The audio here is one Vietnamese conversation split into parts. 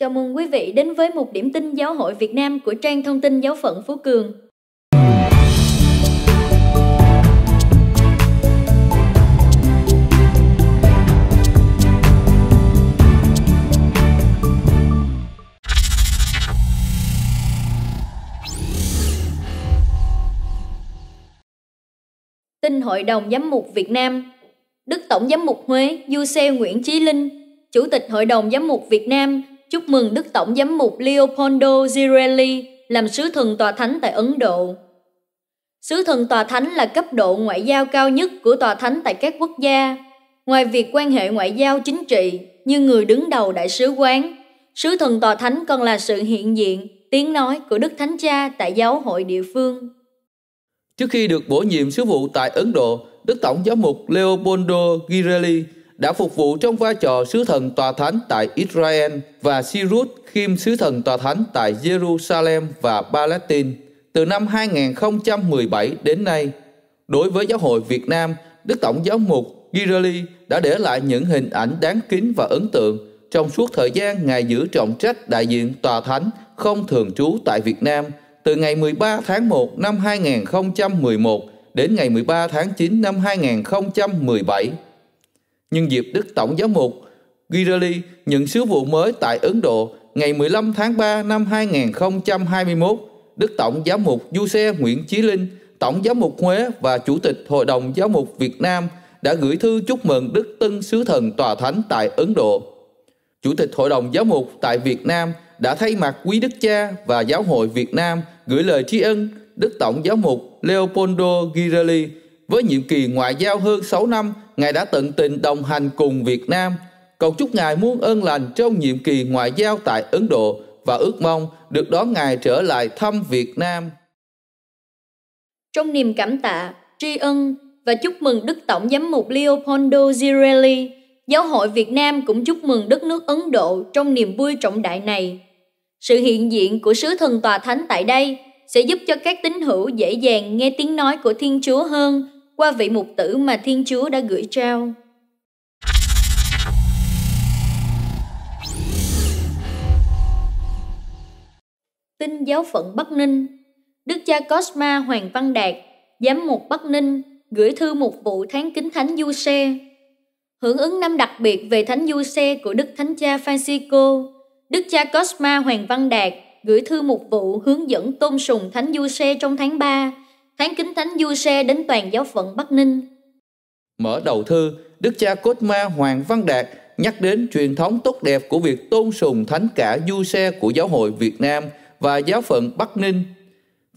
Chào mừng quý vị đến với một điểm tin giáo hội Việt Nam của trang thông tin giáo phận Phú Cường. Tin Hội đồng Giám mục Việt Nam Đức Tổng Giám mục Huế Du Xe Nguyễn Chí Linh Chủ tịch Hội đồng Giám mục Việt Nam chúc mừng Đức Tổng Giám mục Leopoldo Girelli làm sứ thần tòa thánh tại Ấn Độ. Sứ thần tòa thánh là cấp độ ngoại giao cao nhất của tòa thánh tại các quốc gia. Ngoài việc quan hệ ngoại giao chính trị như người đứng đầu đại sứ quán, sứ thần tòa thánh còn là sự hiện diện, tiếng nói của Đức Thánh Cha tại giáo hội địa phương. Trước khi được bổ nhiệm sứ vụ tại Ấn Độ, Đức Tổng giám mục Leopoldo Girelli đã phục vụ trong vai trò sứ thần tòa thánh tại Israel và Sirut khiêm sứ thần tòa thánh tại Jerusalem và Palestine từ năm 2017 đến nay. Đối với giáo hội Việt Nam, Đức Tổng giáo mục Girali đã để lại những hình ảnh đáng kính và ấn tượng trong suốt thời gian Ngài giữ trọng trách đại diện tòa thánh không thường trú tại Việt Nam từ ngày 13 tháng 1 năm 2011 đến ngày 13 tháng 9 năm 2017 Nhân dịp Đức Tổng Giám mục Girali nhận sứ vụ mới tại Ấn Độ ngày 15 tháng 3 năm 2021, Đức Tổng Giám mục Du Xe Nguyễn Chí Linh, Tổng Giám mục Huế và Chủ tịch Hội đồng Giám mục Việt Nam đã gửi thư chúc mừng Đức Tân Sứ Thần Tòa Thánh tại Ấn Độ. Chủ tịch Hội đồng Giám mục tại Việt Nam đã thay mặt Quý Đức Cha và Giáo hội Việt Nam gửi lời tri ân Đức Tổng Giám mục Leopoldo Girelli với nhiệm kỳ ngoại giao hơn 6 năm, Ngài đã tận tình đồng hành cùng Việt Nam. Cầu chúc Ngài muôn ơn lành trong nhiệm kỳ ngoại giao tại Ấn Độ và ước mong được đón Ngài trở lại thăm Việt Nam. Trong niềm cảm tạ, tri ân và chúc mừng Đức Tổng Giám mục Leopoldo zirelli Giáo hội Việt Nam cũng chúc mừng đất nước Ấn Độ trong niềm vui trọng đại này. Sự hiện diện của sứ thần tòa thánh tại đây sẽ giúp cho các tín hữu dễ dàng nghe tiếng nói của Thiên Chúa hơn qua vị mục tử mà Thiên Chúa đã gửi trao. Tin giáo phận Bắc Ninh Đức cha Cosma Hoàng Văn Đạt, giám mục Bắc Ninh, gửi thư một vụ tháng kính Thánh Du Xe. Hưởng ứng năm đặc biệt về Thánh Du Xe của Đức Thánh Cha Francisco, Đức cha Cosma Hoàng Văn Đạt gửi thư mục vụ hướng dẫn tôn sùng Thánh Du Xe trong tháng 3 thánh kính thánh du xe đến toàn giáo phận Bắc Ninh. Mở đầu thư, Đức cha Cốt Ma Hoàng Văn Đạt nhắc đến truyền thống tốt đẹp của việc tôn sùng thánh cả du xe của giáo hội Việt Nam và giáo phận Bắc Ninh.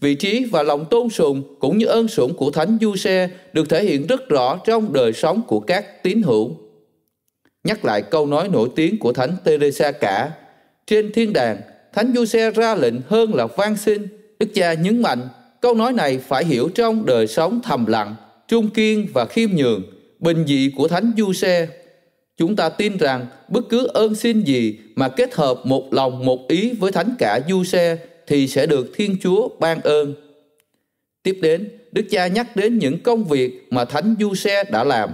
Vị trí và lòng tôn sùng cũng như ơn sủng của thánh du xe được thể hiện rất rõ trong đời sống của các tín hữu. Nhắc lại câu nói nổi tiếng của thánh Teresa cả, trên thiên đàng, thánh du xe ra lệnh hơn là van xin, đức cha nhấn mạnh Câu nói này phải hiểu trong đời sống thầm lặng, trung kiên và khiêm nhường, bình dị của Thánh Du Xe. Chúng ta tin rằng bất cứ ơn xin gì mà kết hợp một lòng một ý với Thánh cả Du Xe thì sẽ được Thiên Chúa ban ơn. Tiếp đến, Đức Cha nhắc đến những công việc mà Thánh Du Xe đã làm.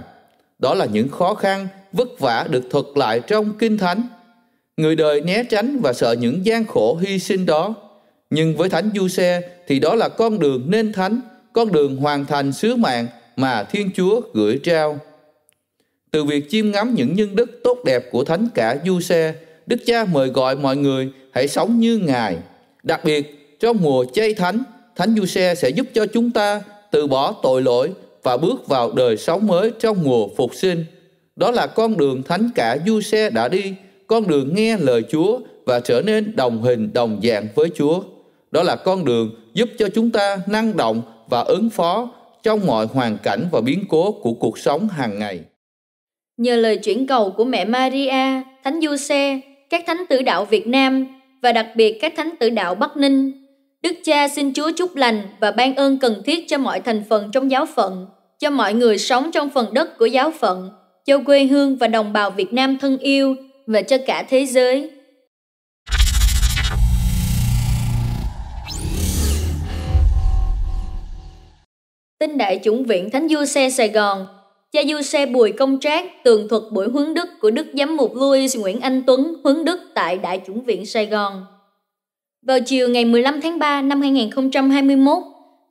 Đó là những khó khăn, vất vả được thuật lại trong Kinh Thánh. Người đời né tránh và sợ những gian khổ hy sinh đó. Nhưng với Thánh Du Xe, thì đó là con đường nên thánh, con đường hoàn thành sứ mạng mà Thiên Chúa gửi trao. Từ việc chiêm ngắm những nhân đức tốt đẹp của thánh cả Du Xe, Đức Cha mời gọi mọi người hãy sống như Ngài. Đặc biệt, trong mùa chay thánh, Thánh Du Xe sẽ giúp cho chúng ta từ bỏ tội lỗi và bước vào đời sống mới trong mùa phục sinh. Đó là con đường thánh cả Du Xe đã đi, con đường nghe lời Chúa và trở nên đồng hình đồng dạng với Chúa. Đó là con đường giúp cho chúng ta năng động và ứng phó trong mọi hoàn cảnh và biến cố của cuộc sống hàng ngày. Nhờ lời chuyển cầu của mẹ Maria, Thánh Giuse, các thánh tử đạo Việt Nam và đặc biệt các thánh tử đạo Bắc Ninh, Đức Cha xin Chúa chúc lành và ban ơn cần thiết cho mọi thành phần trong giáo phận, cho mọi người sống trong phần đất của giáo phận, cho quê hương và đồng bào Việt Nam thân yêu và cho cả thế giới. Tin đại chủng viện Thánh Du Xe Sài Gòn, cha Du Xe Bùi Công Trác tường thuật buổi huấn đức của Đức Giám mục Louis Nguyễn Anh Tuấn huấn đức tại Đại chủng viện Sài Gòn. Vào chiều ngày 15 tháng 3 năm 2021,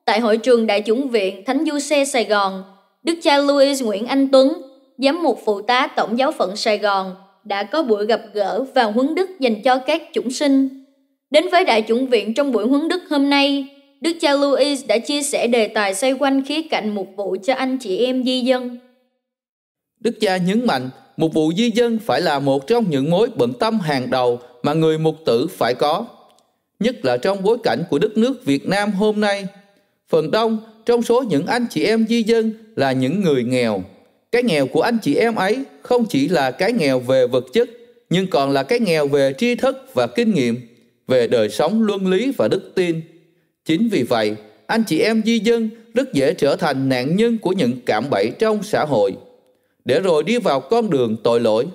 tại hội trường Đại chủng viện Thánh Du Xe Sài Gòn, Đức cha Louis Nguyễn Anh Tuấn, giám mục phụ tá Tổng giáo phận Sài Gòn, đã có buổi gặp gỡ và huấn đức dành cho các chủng sinh. Đến với Đại chủng viện trong buổi huấn đức hôm nay, đức cha Louis đã chia sẻ đề tài xoay quanh khía cạnh mục vụ cho anh chị em di dân. Đức cha nhấn mạnh, mục vụ di dân phải là một trong những mối bận tâm hàng đầu mà người mục tử phải có, nhất là trong bối cảnh của đất nước Việt Nam hôm nay. Phần đông trong số những anh chị em di dân là những người nghèo. Cái nghèo của anh chị em ấy không chỉ là cái nghèo về vật chất, nhưng còn là cái nghèo về tri thức và kinh nghiệm, về đời sống luân lý và đức tin. Chính vì vậy, anh chị em di dân rất dễ trở thành nạn nhân của những cạm bẫy trong xã hội, để rồi đi vào con đường tội lỗi.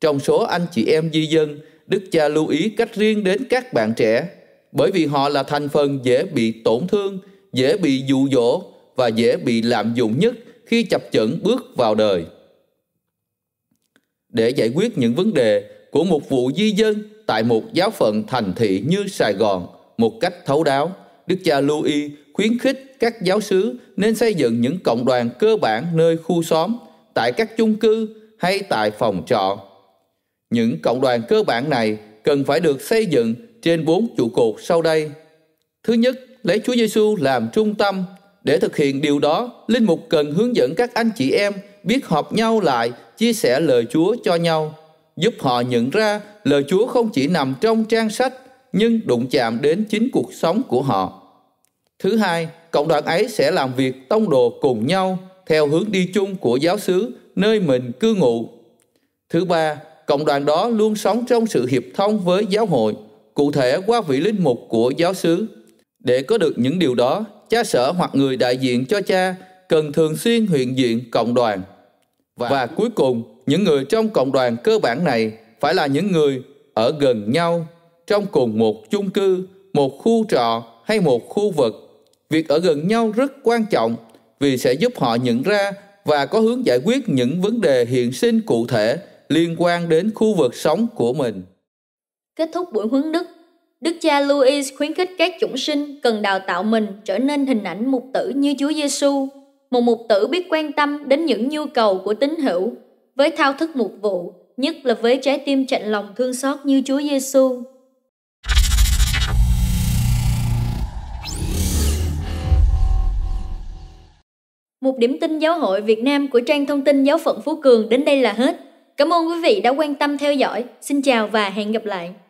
Trong số anh chị em di dân, Đức cha lưu ý cách riêng đến các bạn trẻ, bởi vì họ là thành phần dễ bị tổn thương, dễ bị dụ dỗ và dễ bị lạm dụng nhất khi chập chững bước vào đời. Để giải quyết những vấn đề của một vụ di dân tại một giáo phận thành thị như Sài Gòn một cách thấu đáo – Đức cha Louis khuyến khích các giáo sứ nên xây dựng những cộng đoàn cơ bản nơi khu xóm, tại các chung cư hay tại phòng trọ. Những cộng đoàn cơ bản này cần phải được xây dựng trên bốn trụ cột sau đây. Thứ nhất, lấy Chúa Giêsu làm trung tâm. Để thực hiện điều đó, linh mục cần hướng dẫn các anh chị em biết họp nhau lại, chia sẻ lời Chúa cho nhau, giúp họ nhận ra lời Chúa không chỉ nằm trong trang sách nhưng đụng chạm đến chính cuộc sống của họ Thứ hai, cộng đoàn ấy sẽ làm việc tông đồ cùng nhau theo hướng đi chung của giáo xứ nơi mình cư ngụ. Thứ ba, cộng đoàn đó luôn sống trong sự hiệp thông với giáo hội, cụ thể qua vị linh mục của giáo xứ. Để có được những điều đó, cha sở hoặc người đại diện cho cha cần thường xuyên hiện diện cộng đoàn. Và, và cuối cùng, những người trong cộng đoàn cơ bản này phải là những người ở gần nhau trong cùng một chung cư, một khu trọ hay một khu vực Việc ở gần nhau rất quan trọng vì sẽ giúp họ nhận ra và có hướng giải quyết những vấn đề hiện sinh cụ thể liên quan đến khu vực sống của mình. Kết thúc buổi huấn Đức, Đức cha Louis khuyến khích các chủng sinh cần đào tạo mình trở nên hình ảnh mục tử như Chúa Giêsu, một mục tử biết quan tâm đến những nhu cầu của tín hữu với thao thức mục vụ, nhất là với trái tim chạnh lòng thương xót như Chúa Giêsu. Một điểm tin giáo hội Việt Nam của trang thông tin giáo phận Phú Cường đến đây là hết. Cảm ơn quý vị đã quan tâm theo dõi. Xin chào và hẹn gặp lại.